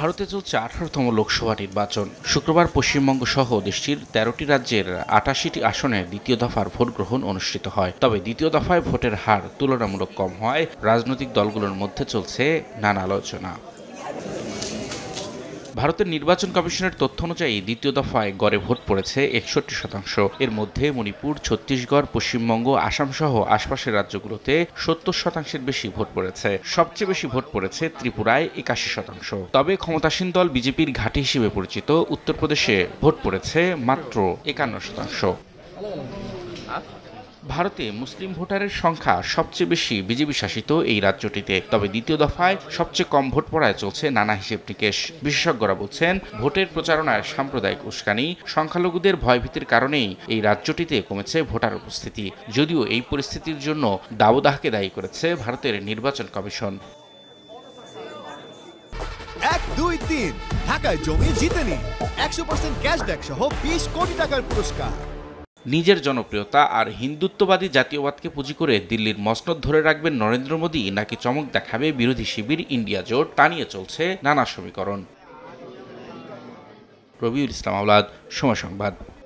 ভারতে চলছে আঠারোতম লোকসভা নির্বাচন শুক্রবার পশ্চিমবঙ্গ সহ দেশটির তেরোটি রাজ্যের আটাশিটি আসনে দ্বিতীয় দফার ভোট গ্রহণ অনুষ্ঠিত হয় তবে দ্বিতীয় দফায় ভোটের হার তুলনামূলক কম হয় রাজনৈতিক দলগুলোর মধ্যে চলছে নানা আলোচনা ভারতের নির্বাচন কমিশনের তথ্য অনুযায়ী দ্বিতীয় দফায় গড়ে ভোট পড়েছে একষট্টি শতাংশ এর মধ্যে মণিপুর ছত্তিশগড় পশ্চিমবঙ্গ আসাম সহ আশপাশের রাজ্যগুলোতে সত্তর শতাংশের বেশি ভোট পড়েছে সবচেয়ে বেশি ভোট পড়েছে ত্রিপুরায় একাশি শতাংশ তবে ক্ষমতাসীন দল বিজেপির ঘাঁটি হিসেবে পরিচিত উত্তরপ্রদেশে ভোট পড়েছে মাত্র একান্ন শতাংশ ভারতে মুসলিম ভোটারের সংখ্যা সবচেয়ে বেশি বিজেপি শাসিত এই রাজ্যটিতে তবে দ্বিতীয় দফায় সবচেয়ে কম ভোট পড়ায় চলছে নানা হিসেব নিকেশ বিশেষজ্ঞরা বলছেন ভোটের প্রচারণায় সাম্প্রদায়িক উস্কানি সংখ্যালঘুদের ভয়ভীতির কারণেই এই রাজ্যটিতে কমেছে ভোটার উপস্থিতি যদিও এই পরিস্থিতির জন্য দাবদাহকে দায়ী করেছে ভারতের নির্বাচন কমিশন এক দুই তিন ঢাকায় জমি জিতেনি একশো পার্সেন্ট ক্যাশব্যাক সহ বিশ কোটি টাকার পুরস্কার নিজের জনপ্রিয়তা আর হিন্দুত্ববাদী জাতীয়বাদকে পুঁজি করে দিল্লির মসনদ ধরে রাখবেন নরেন্দ্র মোদী নাকি চমক দেখাবে বিরোধী শিবির ইন্ডিয়া জোট তা নিয়ে চলছে নানা সমীকরণ রবিউল ইসলাম আওলাদ সময় সংবাদ